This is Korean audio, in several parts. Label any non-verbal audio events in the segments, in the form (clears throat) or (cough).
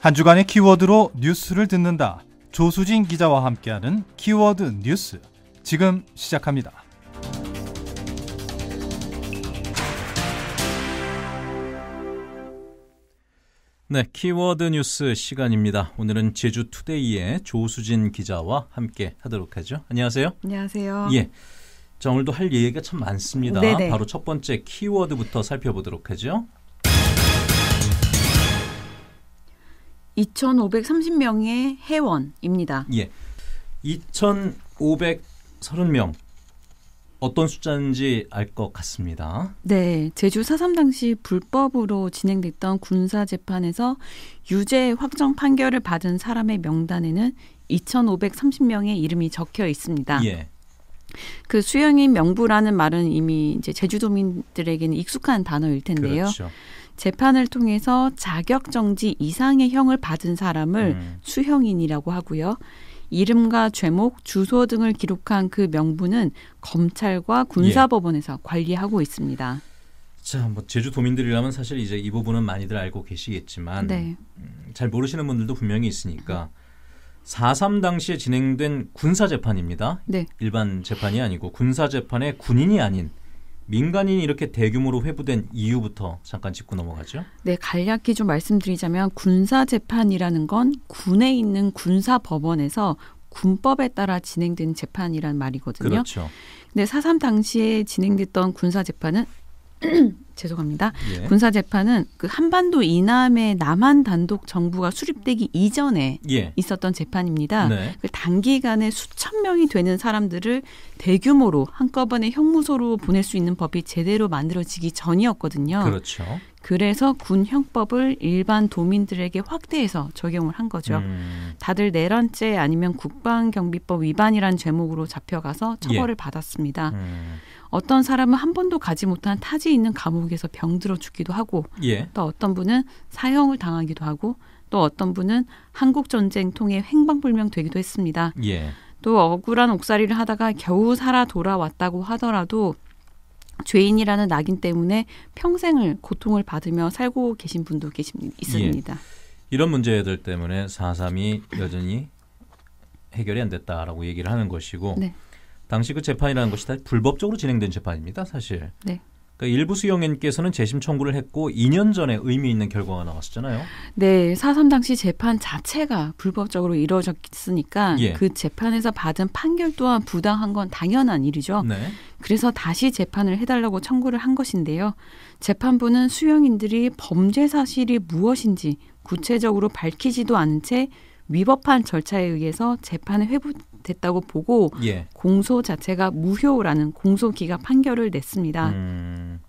한 주간의 키워드로 뉴스를 듣는다. 조수진 기자와 함께하는 키워드 뉴스. 지금 시작합니다. 네, 키워드 뉴스 시간입니다. 오늘은 제주 투데이의 조수진 기자와 함께 하도록 하죠. 안녕하세요. 안녕하세요. 예. 자, 오늘도 할 얘기가 참 많습니다. 네네. 네. 바로 첫 번째 키워드부터 살펴보도록 하죠. 2,530명의 회원입니다. 예. 2,530명. 어떤 숫자인지 알 것 같습니다. 네, 제주 4.3 당시 불법으로 진행됐던 군사 재판에서 유죄 확정 판결을 받은 사람의 명단에는 2,530명의 이름이 적혀 있습니다. 예. 그 수령인 명부라는 말은 이미 이제 제주도민들에게는 익숙한 단어일 텐데요. 그렇죠. 재판을 통해서 자격 정지 이상의 형을 받은 사람을 음. 수형인이라고 하고요. 이름과 죄목, 주소 등을 기록한 그 명부는 검찰과 군사법원에서 예. 관리하고 있습니다. 자, 뭐 제주도민들이라면 사실 이제 이 부분은 많이들 알고 계시겠지만 네. 음, 잘 모르시는 분들도 분명히 있으니까 4.3 당시에 진행된 군사 재판입니다. 네. 일반 재판이 아니고 군사 재판에 군인이 아닌 민간인이 이렇게 대규모로 회부된 이유부터 잠깐 짚고 넘어가죠. 네, 간략히 좀 말씀드리자면 군사 재판이라는 건 군에 있는 군사 법원에서 군법에 따라 진행된 재판이란 말이거든요. 그렇죠. 근데 사삼 당시에 진행됐던 군사 재판은 (clears throat) 죄송합니다. 예. 군사 재판은 그 한반도 이남의 남한 단독 정부가 수립되기 이전에 예. 있었던 재판입니다. 네. 그 단기간에 수천 명이 되는 사람들을 대규모로 한꺼번에 형무소로 보낼 수 있는 법이 제대로 만들어지기 전이었거든요. 그렇죠. 그래서 군 형법을 일반 도민들에게 확대해서 적용을 한 거죠. 음. 다들 내란죄 아니면 국방경비법 위반이란 제목으로 잡혀가서 처벌을 예. 받았습니다. 음. 어떤 사람은 한 번도 가지 못한 타지에 있는 감옥에서 병들어 죽기도 하고 예. 또 어떤 분은 사형을 당하기도 하고 또 어떤 분은 한국 전쟁 통해 횡방불명 되기도 했습니다. 예. 또 억울한 옥살이를 하다가 겨우 살아 돌아왔다고 하더라도 죄인이라는 낙인 때문에 평생을 고통을 받으며 살고 계신 분도 계십니다. 있습니다. 예. 이런 문제들 때문에 사삼이 여전히 해결이 안 됐다라고 얘기를 하는 것이고 네. 당시 그 재판이라는 것이 다 불법적으로 진행된 재판입니다, 사실. 네. 그러니까 일부 수용인께서는 재심 청구를 했고 2년 전에 의미 있는 결과가 나왔었잖아요. 네, 사삼 당시 재판 자체가 불법적으로 이루어졌으니까 예. 그 재판에서 받은 판결 또한 부당한 건 당연한 일이죠. 네. 그래서 다시 재판을 해달라고 청구를 한 것인데요. 재판부는 수용인들이 범죄 사실이 무엇인지 구체적으로 밝히지도 않은 채 위법한 절차에 의해서 재판을 회부, 됐다고 보고 예. 공소 자체가 무효라는 공소기각 판결을 냈습니다. 음.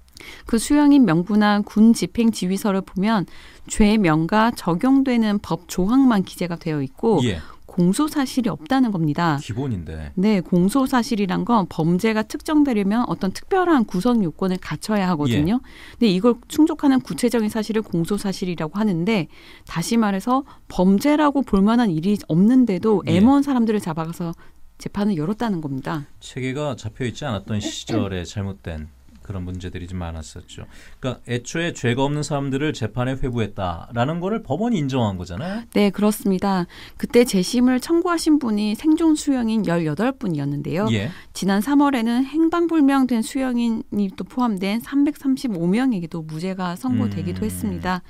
그 수령인 명부나 군 집행 지휘서를 보면 죄명과 적용되는 법 조항만 기재가 되어 있고 예. 공소 사실이 없다는 겁니다. 기본인데. 네, 공소 사실이란 건 범죄가 특정되려면 어떤 특별한 구성 요건을 갖춰야 하거든요. 예. 근데 이걸 충족하는 구체적인 사실을 공소 사실이라고 하는데 다시 말해서 범죄라고 볼 만한 일이 없는데도 예. 애먼 1 사람들을 잡아가서 재판을 열었다는 겁니다. 체계가 잡혀 있지 않았던 시절에 잘못된 그런 문제들이 좀 많았었죠. 그러니까 애초에 죄가 없는 사람들을 재판에 회부했다라는 거를 법원이 인정한 거잖아요. 네, 그렇습니다. 그때 재심을 청구하신 분이 생존 수형인 18분이었는데요. 예. 지난 3월에는 행방불명된 수형인이 또 포함된 335명에게도 무죄가 선고되기도 음. 했습니다.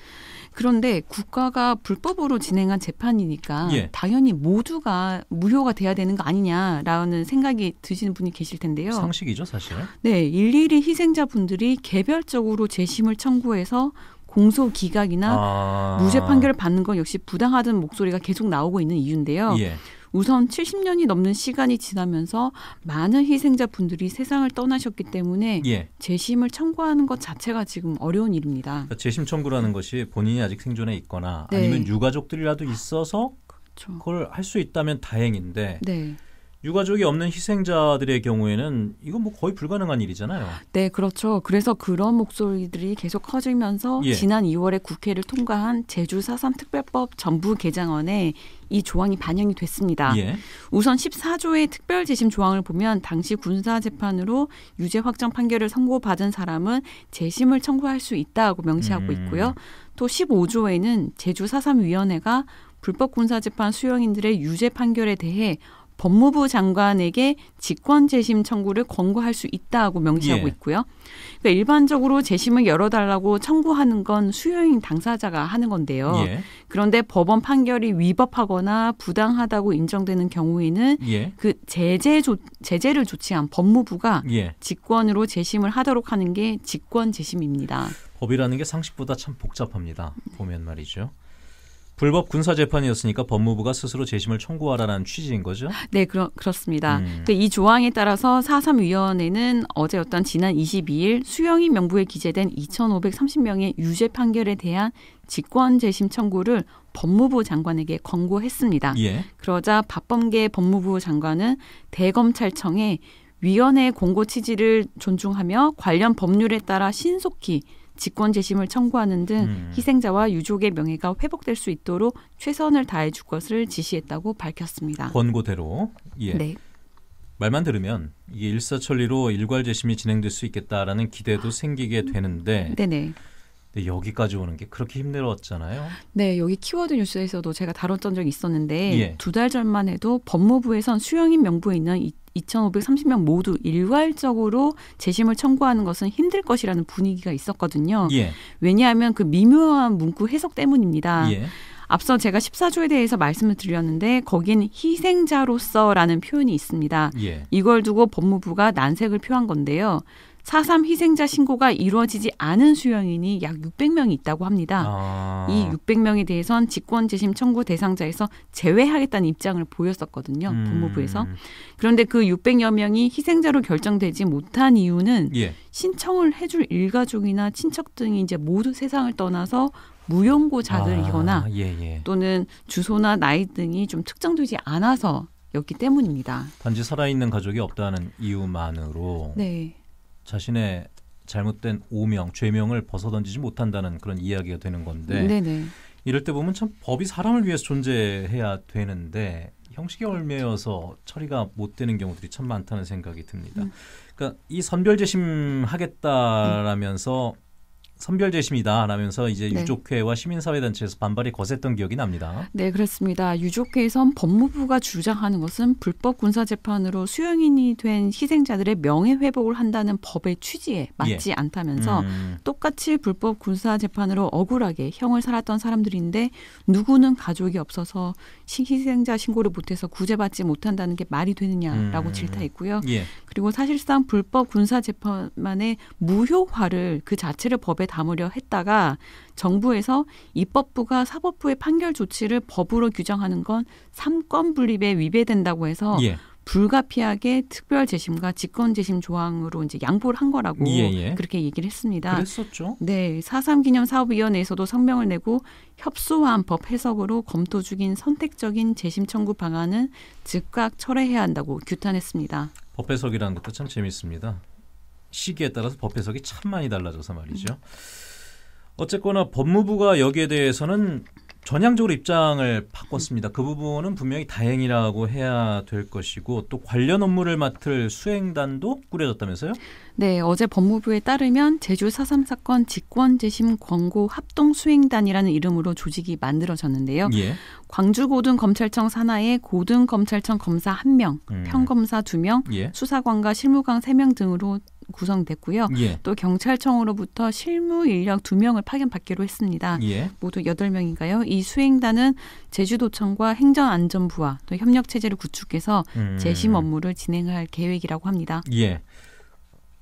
그런데 국가가 불법으로 진행한 재판이니까 예. 당연히 모두가 무효가 돼야 되는 거 아니냐라는 생각이 드시는 분이 계실 텐데요. 상식이죠, 사실 네, 일일이 희생자분들이 개별적으로 재심을 청구해서 공소 기각이나 아... 무죄 판결을 받는 건 역시 부당하다는 목소리가 계속 나오고 있는 이유인데요. 예. 우선 70년이 넘는 시간이 지나면서 많은 희생자 분들이 세상을 떠나셨기 때문에 예. 재심을 청구하는 것 자체가 지금 어려운 일입니다. 그러니까 재심 청구라는 것이 본인이 아직 생존해 있거나 네. 아니면 유가족들이라도 있어서 그렇죠. 그걸 할 수 있다면 다행인데 네. 유가족이 없는 희생자들의 경우에는 이건 뭐 거의 불가능한 일이잖아요. 네, 그렇죠. 그래서 그런 목소리들이 계속 커지면서 예. 지난 2월에 국회를 통과한 제주 4.3 특별법 전부 개정안에 이 조항이 반영이 됐습니다. 예. 우선 14조의 특별 재심 조항을 보면 당시 군사 재판으로 유죄 확정 판결을 선고받은 사람은 재심을 청구할 수 있다고 명시하고 음. 있고요. 음. 또 15조에는 제주 4.3 위원회가 불법 군사재판 수용인들의 유죄 판결에 대해 법무부 장관에게 직권 재심 청구를 권고할 수 있다고 명시하고 예. 있고요. 그러니까 일반적으로 재심을 열어달라고 청구하는 건 수요인 당사자가 하는 건데요. 예. 그런데 법원 판결이 위법하거나 부당하다고 인정되는 경우에는 예. 그 제재 조, 제재를 조치한 법무부가 예. 직권으로 재심을 하도록 하는 게 직권 재심입니다. 법이라는 게 상식보다 참 복잡합니다. 보면 말이죠. 불법 군사 재판이었으니까 법무부가 스스로 재심을 청구하라는 취지인 거죠? 네, 그러, 그렇습니다. 음. 이 조항에 따라서 4.3 위원회는 어제 어떤 지난 22일 수영이 명부에 기재된 2,530명의 유죄 판결에 대한 직권 재심 청구를 법무부 장관에게 권고했습니다. 예. 그러자 박범계 법무부 장관은 대검찰청에 위원회 공고 취지를 존중하며 관련 법률에 따라 신속히 직권 재심을 청구하는 등 음. 희생자와 유족의 명예가 회복될 수 있도록 최선을 다해 줄 것을 지시했다고 밝혔습니다. 권고대로 예. 네. 말만 들으면 이게 일사천리로 일괄 재심이 진행될 수 있겠다라는 기대도 생기게 되는데 네네. 근데 여기까지 오는 게 그렇게 힘들었잖아요. 네, 여기 키워드 뉴스에서도 제가 다뤘던 적이 있었는데 예. 두달 전만 해도 법무부에선 수영인 명부에 있는 2,530명 모두 일괄적으로 재심을 청구하는 것은 힘들 것이라는 분위기가 있었거든요. 예. 왜냐하면 그 미묘한 문구 해석 때문입니다. 예. 앞서 제가 14조에 대해서 말씀을 드렸는데 거긴 희생자로서라는 표현이 있습니다. 예. 이걸 두고 법무부가 난색을 표한 건데요. 4.3 희생자 신고가 이루어지지 않은 수령인이 약 600명이 있다고 합니다. 아. 이 600명에 대해선 직권 재심 청구 대상자에서 제외하겠다는 입장을 보였었거든요. 음. 법무부에서. 그런데 그 600여 명이 희생자로 결정되지 못한 이유는 예. 신청을 해줄 일가족이나 친척 등이 이제 모두 세상을 떠나서 무용고자들이거나 아. 예, 예. 또는 주소나 나이 등이 좀 특정되지 않아서 였기 때문입니다. 단지 살아있는 가족이 없다는 이유만으로 네. 자신의 잘못된 오명, 죄명을 벗어던지지 못한다는 그런 이야기가 되는 건데 네네. 이럴 때 보면 참 법이 사람을 위해서 존재해야 되는데 형식에 얽매여서 처리가 못 되는 경우들이 참 많다는 생각이 듭니다. 음. 그러니까 이 선별재심 하겠다라면서 음. 선별 제심이다 라면서 이제 네. 유족회와 시민사회단체에서 반발이 거셌던 기억이 납니다. 네, 그렇습니다. 유족회에선 법무부가 주장하는 것은 불법 군사재판으로 수용인이 된 희생자들의 명예회복을 한다는 법의 취지에 맞지 예. 않다면서 음. 똑같이 불법 군사재판으로 억울하게 형을 살았던 사람들인데 누구는 가족이 없어서 희생자 신고를 못해서 구제받지 못한다는 게 말이 되느냐라고 음. 질타했고요. 예. 그리고 사실상 불법 군사재판만의 무효화를 그 자체를 법에 담으려 했다가 정부에서 입법부가 사법부의 판결 조치를 법으로 규정하는 건 삼권 분립에 위배된다고 해서 예. 불가피하게 특별 재심과 직권 재심 조항으로 이제 양보를 한 거라고 예, 예. 그렇게 얘기를 했습니다. 그랬었죠. 네, 4.3 기념 사업위원회에서도 성명을 내고 협소한 법 해석으로 검토 중인 선택적인 재심 청구 방안은 즉각 철회해야 한다고 규탄했습니다. 법 해석이라는 것도 참 재미있습니다. 시기에 따라서 법 해석이 참 많이 달라져서 말이죠. 어쨌거나 법무부가 여기에 대해서는 전향적으로 입장을 바꿨습니다. 그 부분은 분명히 다행이라고 해야 될 것이고 또 관련 업무를 맡을 수행단도 꾸려졌다면서요? 네, 어제 법무부에 따르면 제주 4.3 사건 직권재심 권고 합동수행단이라는 이름으로 조직이 만들어졌는데요. 예. 광주고등검찰청 산하에 고등검찰청 검사 1명, 음. 평검사 2명, 예. 수사관과 실무관 3명 등으로 구성됐고요. 예. 또 경찰청으로부터 실무 인력 두명을 파견받기로 했습니다. 예. 모두 여덟 명인가요이 수행단은 제주도청과 행정안전부와 또 협력체제를 구축해서 음. 재심 업무를 진행할 계획이라고 합니다. 예.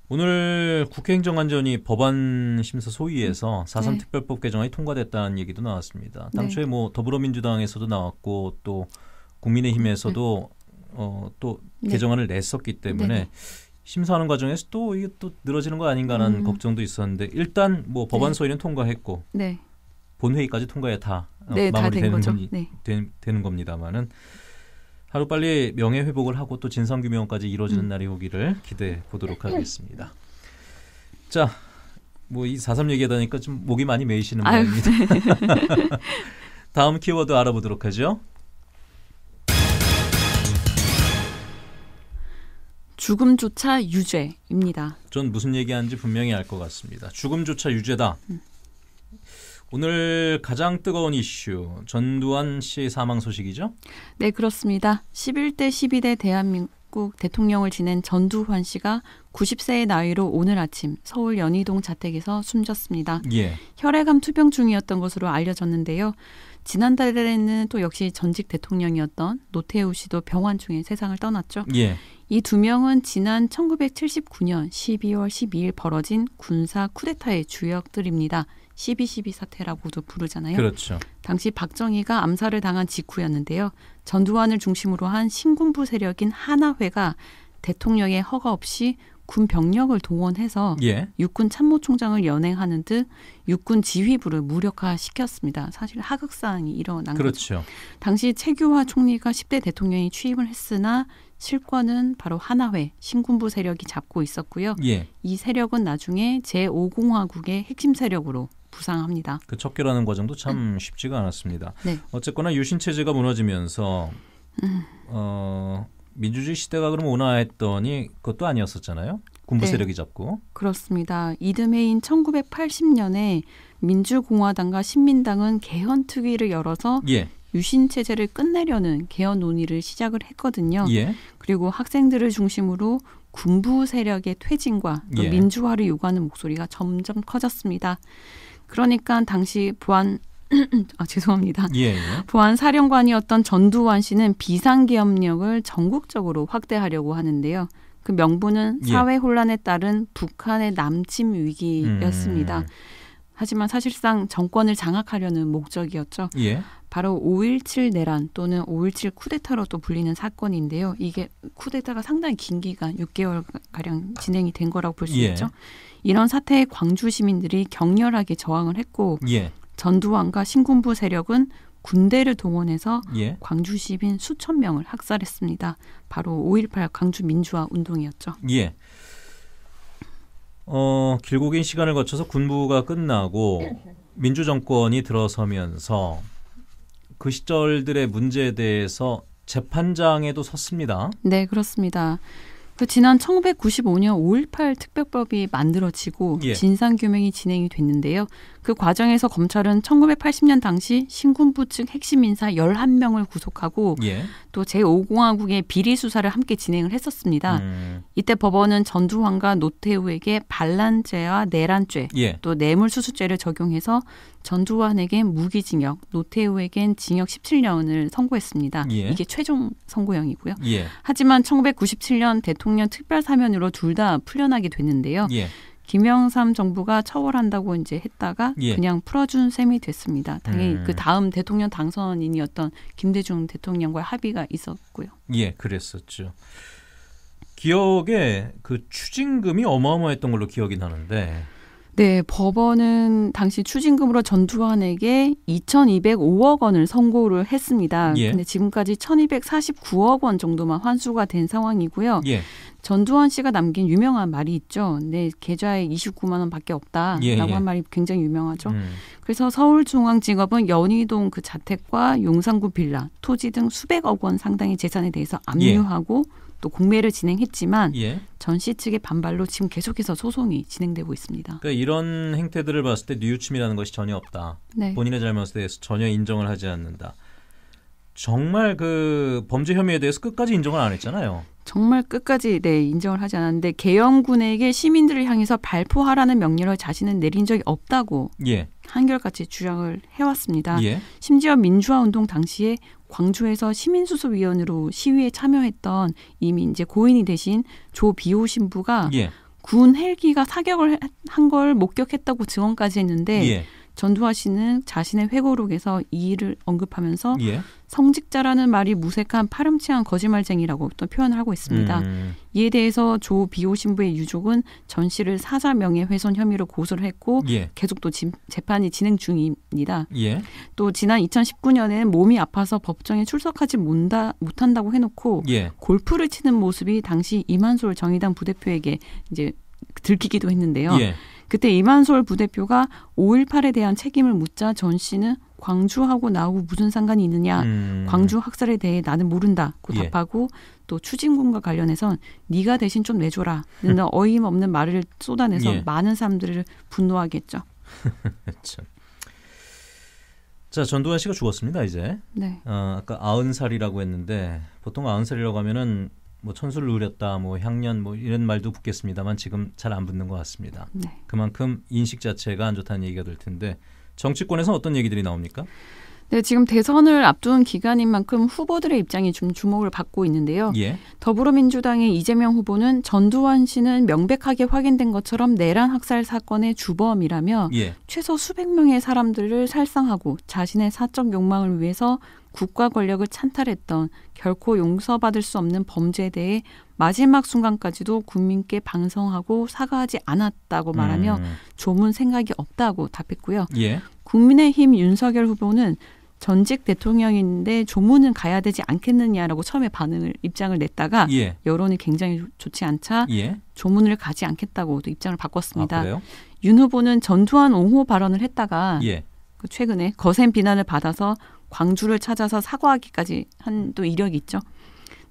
오늘 국회 행정안전위 법안 심사 소위에서 음. 사3 네. 특별법 개정안이 통과됐다는 얘기도 나왔습니다. 네. 당초에 네. 뭐 더불어민주당에서도 나왔고 또 국민의힘에서도 네. 어또 네. 개정안을 냈었기 때문에 네, 심사하는 과정에서 또 이게 또 늘어지는 거 아닌가라는 음. 걱정도 있었는데 일단 뭐 법안 네. 소위는 통과했고 네. 본회의까지 통과해 다 어, 네, 마무리되는 네. 되, 되는 겁니다만은 하루 빨리 명예 회복을 하고 또 진상 규명까지 이루어지는 음. 날이 오기를 기대해 보도록 네. 하겠습니다. 자, 뭐 이 사삼 얘기하다니까 좀 목이 많이 메이시는 모양입니다. 네. (laughs) 다음 키워드 알아보도록 하죠. 죽음조차 유죄입니다. 전 무슨 얘기하는지 분명히 알 것 같습니다. 죽음조차 유죄다. 음. 오늘 가장 뜨거운 이슈 전두환 씨 사망 소식이죠? 네 그렇습니다. 11대 12대 대한민국 대통령을 지낸 전두환 씨가 90세의 나이로 오늘 아침 서울 연희동 자택에서 숨졌습니다. 예. 혈액암 투병 중이었던 것으로 알려졌는데요. 지난달에는 또 역시 전직 대통령이었던 노태우 씨도 병환 중에 세상을 떠났죠. 예. 이 두 명은 지난 1979년 12월 12일 벌어진 군사 쿠데타의 주역들입니다. 12.12 사태라고도 부르잖아요. 그렇죠. 당시 박정희가 암살을 당한 직후였는데요. 전두환을 중심으로 한 신군부 세력인 하나회가 대통령의 허가 없이 군 병력을 동원해서 예. 육군 참모총장을 연행하는 듯 육군 지휘부를 무력화시켰습니다. 사실 하극상이 일어난 그렇죠. 거죠. 당시 최규화 총리가 10대 대통령이 취임을 했으나 실권은 바로 하나회 신군부 세력이 잡고 있었고요. 예. 이 세력은 나중에 제5공화국의 핵심 세력으로 부상합니다. 그 척결하는 과정도 참 음. 쉽지가 않았습니다. 네. 어쨌거나 유신 체제가 무너지면서 음. 어, 민주주의 시대가 그럼 온화했더니 그것도 아니었었잖아요. 군부 네. 세력이 잡고. 그렇습니다. 이듬해인 1980년에 민주공화당과 신민당은 개헌 특위를 열어서 예. 유신 체제를 끝내려는 개헌 논의를 시작을 했거든요. 예. 그리고 학생들을 중심으로 군부 세력의 퇴진과 예. 민주화를 요구하는 목소리가 점점 커졌습니다. 그러니까 당시 보안 아, 죄송합니다. 예, 예. 보안 사령관이었던 전두환 씨는 비상기업력을 전국적으로 확대하려고 하는데요. 그 명분은 예. 사회 혼란에 따른 북한의 남침 위기였습니다. 음. 하지만 사실상 정권을 장악하려는 목적이었죠. 예. 바로 5.17 내란 또는 5.17 쿠데타로 또 불리는 사건인데요. 이게 쿠데타가 상당히 긴 기간 6개월 가량 진행이 된 거라고 볼수 예. 있죠. 이런 사태에 광주 시민들이 격렬하게 저항을 했고 예. 전두환과 신군부 세력은 군대를 동원해서 예. 광주 시민 수천 명을 학살했습니다. 바로 5.18 광주 민주화 운동이었죠. 예. 어, 길고 긴 시간을 거쳐서 군부가 끝나고 민주 정권이 들어서면서 그 시절들의 문제에 대해서 재판장에도 섰습니다. 네, 그렇습니다. 그 지난 1995년 5.18 특별법이 만들어지고 예. 진상규명이 진행이 됐는데요. 그 과정에서 검찰은 1980년 당시 신군부 측 핵심 인사 11명을 구속하고 예. 또 제5공화국의 비리 수사를 함께 진행을 했었습니다. 음. 이때 법원은 전두환과 노태우에게 반란죄와 내란죄 예. 또 뇌물수수죄를 적용해서 전두환에게 무기징역, 노태우에겐 징역 17년을 선고했습니다. 예. 이게 최종 선고형이고요. 예. 하지만 1997년 대통령 특별사면으로 둘 다 풀려나게 됐는데요. 예. 김영삼 정부가 처벌한다고 이제 했다가 예. 그냥 풀어준 셈이 됐습니다. 당연히 음. 그 다음 대통령 당선인이었던 김대중 대통령과 합의가 있었고요. 예, 그랬었죠. 기억에 그 추징금이 어마어마했던 걸로 기억이 나는데 네, 법원은 당시 추징금으로 전두환에게 2,205억 원을 선고를 했습니다. 예. 근데 지금까지 1,249억 원 정도만 환수가 된 상황이고요. 예. 전두환 씨가 남긴 유명한 말이 있죠. 내 계좌에 29만 원밖에 예, 없다라고 예, 예. 한 말이 굉장히 유명하죠. 음. 그래서 서울중앙지검은 연희동 그 자택과 용산구 빌라, 토지 등 수백억 원 상당의 재산에 대해서 예. 압류하고 예. 또 공매를 진행했지만 예. 전시 측의 반발로 지금 계속해서 소송이 진행되고 있습니다. 그러니까 이런 행태들을 봤을 때 뉘우침이라는 것이 전혀 없다. 네. 본인의 잘못에 대해서 전혀 인정을 하지 않는다. 정말 그 범죄 혐의에 대해서 끝까지 인정을 안 했잖아요. 정말 끝까지 네, 인정을 하지 않았는데 개엄군에게 시민들을 향해서 발포하라는 명령을 자신은 내린 적이 없다고 예. 한결같이 주장을 해왔습니다. 예. 심지어 민주화 운동 당시에 광주에서 시민수습위원으로 시위에 참여했던 이미 이제 고인이 되신 조비호 신부가 예. 군 헬기가 사격을 한 걸 목격했다고 증언까지 했는데 예. 전두환 씨는 자신의 회고록에서 이 일을 언급하면서 예. 성직자라는 말이 무색한 파렴치한 거짓말쟁이라고 또 표현을 하고 있습니다. 음. 음. 이에 대해서 조 비호 신부의 유족은 전 씨를 사자 명예훼손 혐의로 고소를 했고 예. 계속 또 재판이 진행 중입니다. 예. 또 지난 2019년에 몸이 아파서 법정에 출석하지 못한다, 못한다고 해놓고 예. 골프를 치는 모습이 당시 이만솔 정의당 부대표에게 이제 들키기도 했는데요. 예. 그때 이만솔 부대표가 5.18에 대한 책임을 묻자 전 씨는 광주하고 나하고 무슨 상관이 있느냐. 음. 광주 학살에 대해 나는 모른다고 예. 답하고 또 추진군과 관련해선 네가 대신 좀 내줘라. 는 (laughs) 어이없는 말을 쏟아내서 예. 많은 사람들을 분노하겠죠 (laughs) 참. 자 전두환 씨가 죽었습니다 이제. 네. 어, 아까 아흔 살이라고 했는데 보통 아흔 살이라고 하면은 뭐 천수를 누렸다, 뭐 향년 뭐 이런 말도 붙겠습니다만 지금 잘 안 붙는 것 같습니다. 네. 그만큼 인식 자체가 안 좋다는 얘기가 될 텐데 정치권에서 어떤 얘기들이 나옵니까? 네, 지금 대선을 앞둔 기간인 만큼 후보들의 입장이 좀 주목을 받고 있는데요. 예. 더불어민주당의 이재명 후보는 전두환 씨는 명백하게 확인된 것처럼 내란 학살 사건의 주범이라며 예. 최소 수백 명의 사람들을 살상하고 자신의 사적 욕망을 위해서 국가 권력을 찬탈했던 결코 용서받을 수 없는 범죄에 대해 마지막 순간까지도 국민께 방성하고 사과하지 않았다고 말하며 음. 조문 생각이 없다고 답했고요. 예. 국민의힘 윤석열 후보는 전직 대통령인데 조문은 가야 되지 않겠느냐라고 처음에 반응을 입장을 냈다가 예. 여론이 굉장히 좋지 않자 예. 조문을 가지 않겠다고 또 입장을 바꿨습니다. 아, 윤 후보는 전두환 옹호 발언을 했다가 예. 그 최근에 거센 비난을 받아서 광주를 찾아서 사과하기까지 한 또 이력이 있죠.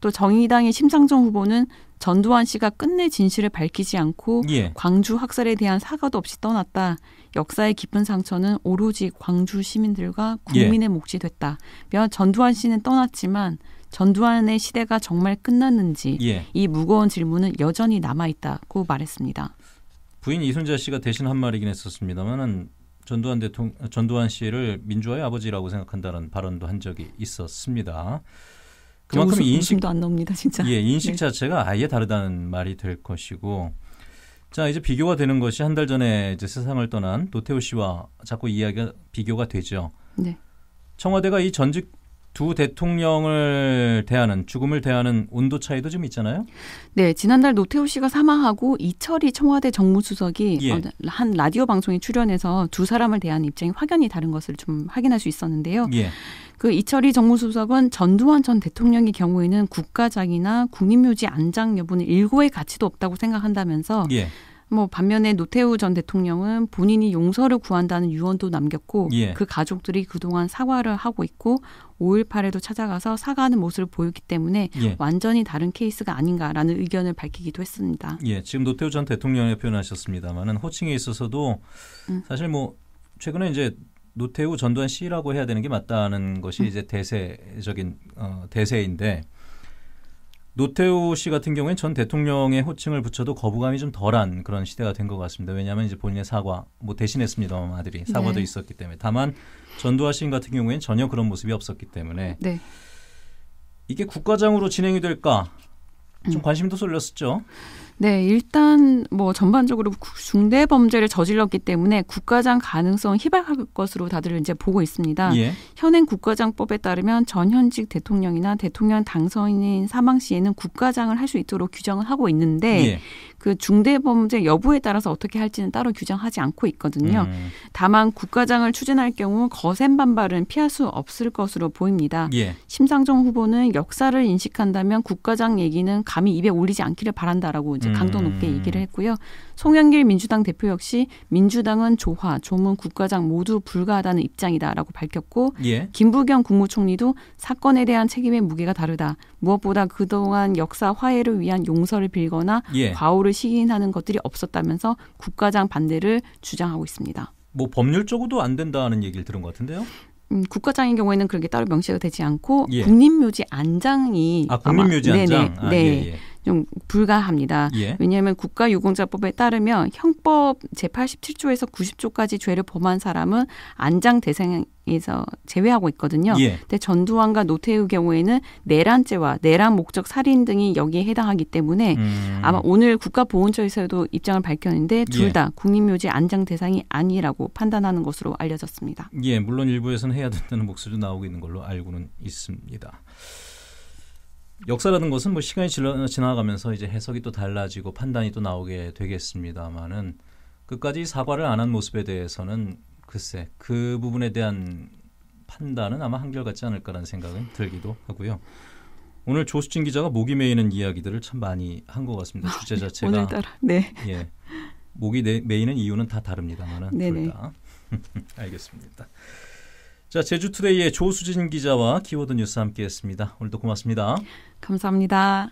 또 정의당의 심상정 후보는 전두환 씨가 끝내 진실을 밝히지 않고 예. 광주 학살에 대한 사과도 없이 떠났다. 역사의 깊은 상처는 오로지 광주 시민들과 예. 국민의 예. 몫이 됐다. 며 전두환 씨는 떠났지만 전두환의 시대가 정말 끝났는지 예. 이 무거운 질문은 여전히 남아 있다고 말했습니다. 부인 이순자 씨가 대신 한 말이긴 했었습니다만은 전두환 대통령 전두환 씨를 민주화의 아버지라고 생각한다는 발언도 한 적이 있었습니다. 그만큼 인식 도안 나옵니다, 진짜. 예, 인식 네. 자체가 아예 다르다는 말이 될 것이고 자, 이제 비교가 되는 것이 한 달 전에 이제 세상을 떠난 노태우 씨와 자꾸 이야기가 비교가 되죠. 네. 청와대가 이 전직 두 대통령을 대하는 죽음을 대하는 온도 차이도 좀 있잖아요. 네, 지난달 노태우 씨가 사망하고 이철이 청와대 정무수석이 예. 어, 한 라디오 방송에 출연해서 두 사람을 대한 입장이 확연히 다른 것을 좀 확인할 수 있었는데요. 예. 그 이철이 정무수석은 전두환 전 대통령의 경우에는 국가장이나 국립묘지 안장 여부는 일고의 가치도 없다고 생각한다면서 예. 뭐 반면에 노태우 전 대통령은 본인이 용서를 구한다는 유언도 남겼고 예. 그 가족들이 그동안 사과를 하고 있고 5.18에도 찾아가서 사과하는 모습을 보였기 때문에 예. 완전히 다른 케이스가 아닌가라는 의견을 밝히기도 했습니다. 예, 지금 노태우 전 대통령의 표현하셨습니다만은 호칭에 있어서도 음. 사실 뭐 최근에 이제 노태우 전두환 씨라고 해야 되는 게 맞다는 것이 음. 이제 대세적인 어, 대세인데 노태우 씨 같은 경우엔전 대통령의 호칭을 붙여도 거부감이 좀 덜한 그런 시대가 된 것 같습니다. 왜냐하면 이제 본인의 사과 뭐 대신했습니다만 아들이 사과도 네. 있었기 때문에 다만 전두환 씨 같은 경우에는 전혀 그런 모습이 없었기 때문에 네. 이게 국가장으로 진행이 될까 좀 음. 관심도 쏠렸었죠. 네, 일단 뭐 전반적으로 중대 범죄를 저질렀기 때문에 국가장 가능성 희박할 것으로 다들 이제 보고 있습니다. 예. 현행 국가장법에 따르면 전현직 대통령이나 대통령 당선인 사망 시에는 국가장을 할 수 있도록 규정을 하고 있는데 예. 그 중대 범죄 여부에 따라서 어떻게 할지는 따로 규정하지 않고 있거든요. 음. 다만 국가장을 추진할 경우 거센 반발은 피할 수 없을 것으로 보입니다. 예. 심상정 후보는 역사를 인식한다면 국가장 얘기는 감히 입에 올리지 않기를 바란다라고 이제 강도 높게 음. 얘기를 했고요. 송영길 민주당 대표 역시 민주당은 조화, 조문 국가장 모두 불가하다는 입장이다라고 밝혔고 예. 김부겸 국무총리도 사건에 대한 책임의 무게가 다르다. 무엇보다 그동안 역사 화해를 위한 용서를 빌거나 예. 과오를 시인하는 것들이 없었다면서 국가장 반대를 주장하고 있습니다. 뭐 법률적으로도 안 된다는 얘기를 들은 것 같은데요. 음, 국가장인 경우에는 그렇게 따로 명시가 되지 않고 예. 국립묘지 안장이 아 국립묘지 안장 네 아, 예, 네. 예. 좀 불가합니다. 예. 왜냐하면 국가유공자법에 따르면 형법 제87조에서 90조까지 죄를 범한 사람은 안장 대상 에서 제외하고 있거든요. 예. 근데 전두환과 노태우 경우에는 내란죄와 내란 목적 살인 등이 여기에 해당하기 때문에 음. 아마 오늘 국가보훈처에서도 입장을 밝혔는데 둘다 예. 국립묘지 안장 대상이 아니라고 판단하는 것으로 알려졌습니다. 예, 물론 일부에서는 해야 된다는 목소리도 나오고 있는 걸로 알고는 있습니다. 역사라는 것은 뭐 시간이 지나가면서 이제 해석이 또 달라지고 판단이 또 나오게 되겠습니다만은 끝까지 사과를 안 한 모습에 대해서는 글쎄 그 부분에 대한 판단은 아마 한결같지 않을까라는 생각은 들기도 하고요. 오늘 조수진 기자가 목이 메이는 이야기들을 참 많이 한 것 같습니다. 주제 아, 네. 자체가 오늘따라 네. 예, 목이 메이는 이유는 다 다릅니다만은 둘 다. (laughs) 알겠습니다. 자, 제주투데이의 조수진 기자와 키워드 뉴스 함께했습니다. 오늘도 고맙습니다. 감사합니다.